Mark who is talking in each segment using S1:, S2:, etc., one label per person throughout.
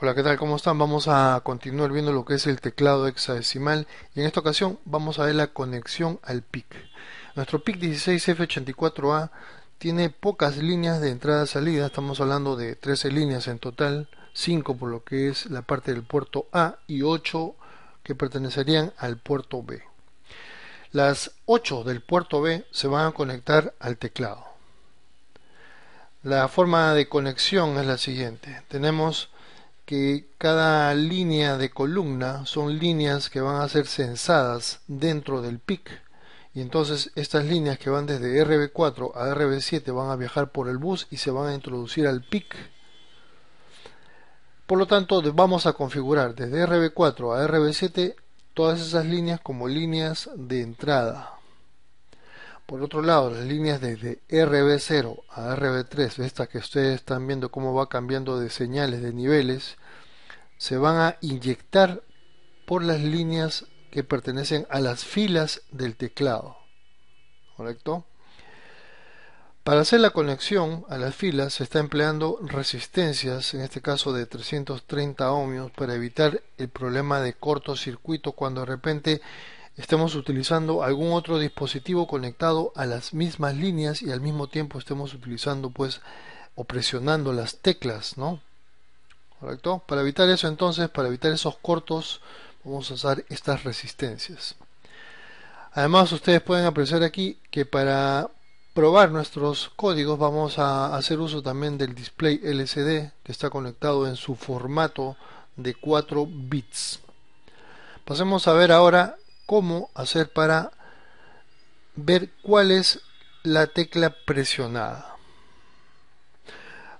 S1: Hola, ¿qué tal? ¿Cómo están? Vamos a continuar viendo lo que es el teclado hexadecimal y en esta ocasión vamos a ver la conexión al PIC. Nuestro PIC 16F84A tiene pocas líneas de entrada-salida, estamos hablando de 13 líneas en total, 5 por lo que es la parte del puerto A y 8 que pertenecerían al puerto B. Las 8 del puerto B se van a conectar al teclado. La forma de conexión es la siguiente. Tenemos que cada línea de columna son líneas que van a ser censadas dentro del PIC. Y entonces estas líneas que van desde RB4 a RB7 van a viajar por el bus y se van a introducir al PIC. Por lo tanto, vamos a configurar desde RB4 a RB7 todas esas líneas como líneas de entrada. Por otro lado, las líneas desde RB0 a RB3, estas que ustedes están viendo cómo va cambiando de señales, de niveles, se van a inyectar por las líneas que pertenecen a las filas del teclado. ¿Correcto? Para hacer la conexión a las filas se está empleando resistencias, en este caso de 330 ohmios, para evitar el problema de cortocircuito cuando de repente estemos utilizando algún otro dispositivo conectado a las mismas líneas y al mismo tiempo estemos utilizando pues o presionando las teclas, ¿no? ¿correcto? Para evitar eso entonces, para evitar esos cortos, vamos a usar estas resistencias. Además, ustedes pueden apreciar aquí que para probar nuestros códigos vamos a hacer uso también del display LCD que está conectado en su formato de 4 bits. Pasemos a ver ahora cómo hacer para ver cuál es la tecla presionada.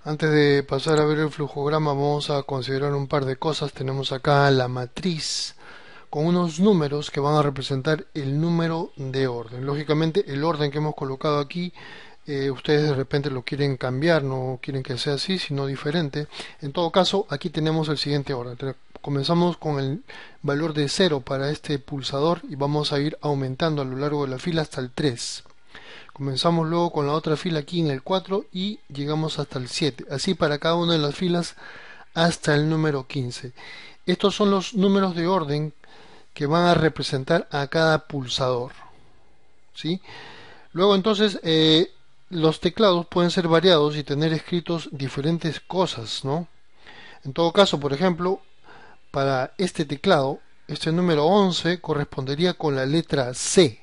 S1: Antes de pasar a ver el flujograma vamos a considerar un par de cosas. Tenemos acá la matriz con unos números que van a representar el número de orden. Lógicamente el orden que hemos colocado aquí eh, ustedes de repente lo quieren cambiar, no quieren que sea así, sino diferente. En todo caso, aquí tenemos el siguiente orden. Comenzamos con el valor de 0 para este pulsador y vamos a ir aumentando a lo largo de la fila hasta el 3. Comenzamos luego con la otra fila aquí en el 4 y llegamos hasta el 7. Así para cada una de las filas hasta el número 15. Estos son los números de orden que van a representar a cada pulsador. ¿sí? Luego entonces eh, los teclados pueden ser variados y tener escritos diferentes cosas. ¿no? En todo caso, por ejemplo, para este teclado, este número 11 correspondería con la letra C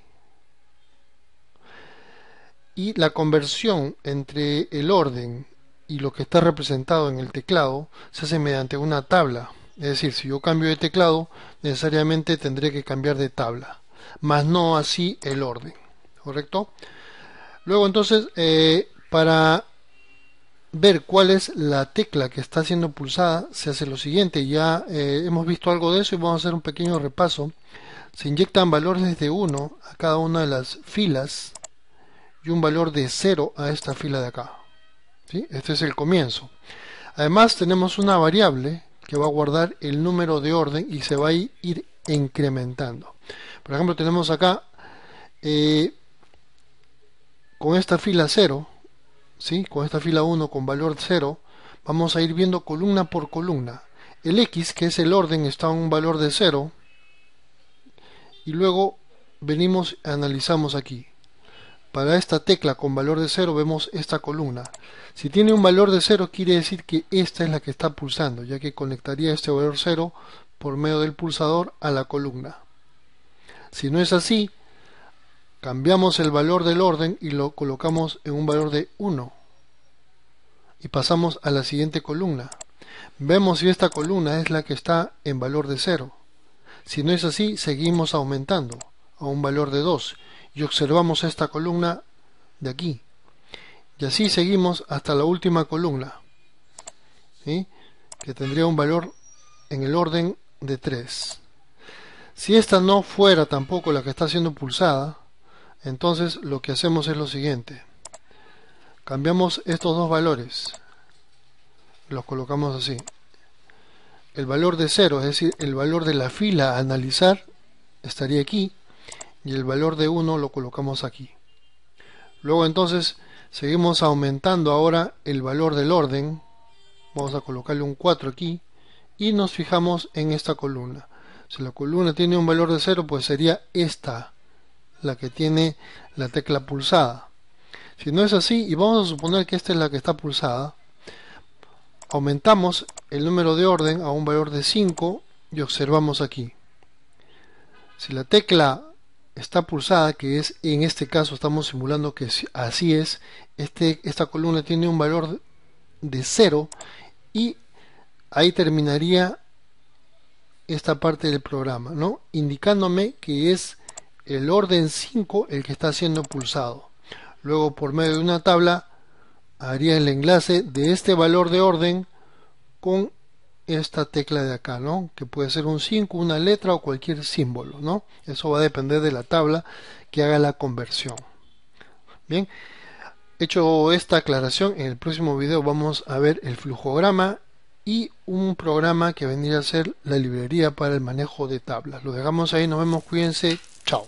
S1: y la conversión entre el orden y lo que está representado en el teclado se hace mediante una tabla. Es decir, si yo cambio de teclado, necesariamente tendré que cambiar de tabla, más no así el orden. ¿Correcto? Luego entonces, eh, para ver cuál es la tecla que está siendo pulsada, se hace lo siguiente. Ya eh, hemos visto algo de eso y vamos a hacer un pequeño repaso. Se inyectan valores de 1 a cada una de las filas y un valor de 0 a esta fila de acá. ¿sí? Este es el comienzo. Además tenemos una variable que va a guardar el número de orden y se va a ir incrementando. Por ejemplo, tenemos acá eh, con esta fila 0, ¿sí? con esta fila 1 con valor 0, vamos a ir viendo columna por columna. El X, que es el orden, está en un valor de 0 y luego venimos analizamos aquí. Para esta tecla con valor de 0 vemos esta columna. Si tiene un valor de 0 quiere decir que esta es la que está pulsando, ya que conectaría este valor 0 por medio del pulsador a la columna. Si no es así, cambiamos el valor del orden y lo colocamos en un valor de 1. Y pasamos a la siguiente columna. Vemos si esta columna es la que está en valor de 0. Si no es así, seguimos aumentando a un valor de 2 y observamos esta columna de aquí. Y así seguimos hasta la última columna, que tendría un valor en el orden de 3. Si esta no fuera tampoco la que está siendo pulsada, entonces lo que hacemos es lo siguiente. Cambiamos estos dos valores. Los colocamos así. El valor de 0, es decir, el valor de la fila a analizar, estaría aquí y el valor de 1 lo colocamos aquí. Luego entonces seguimos aumentando ahora el valor del orden. Vamos a colocarle un 4 aquí y nos fijamos en esta columna. Si la columna tiene un valor de 0, pues sería esta, la que tiene la tecla pulsada. Si no es así, y vamos a suponer que esta es la que está pulsada, aumentamos el número de orden a un valor de 5 y observamos aquí. Si la tecla está pulsada, que es en este caso estamos simulando que así es, este, esta columna tiene un valor de 0 y ahí terminaría esta parte del programa, ¿no? indicándome que es el orden 5 el que está siendo pulsado. Luego por medio de una tabla haría el enlace de este valor de orden con esta tecla de acá, ¿no? Que puede ser un 5, una letra o cualquier símbolo, ¿no? Eso va a depender de la tabla que haga la conversión. Bien, hecho esta aclaración, en el próximo video vamos a ver el flujograma y un programa que vendría a ser la librería para el manejo de tablas. Lo dejamos ahí, nos vemos, cuídense, chao.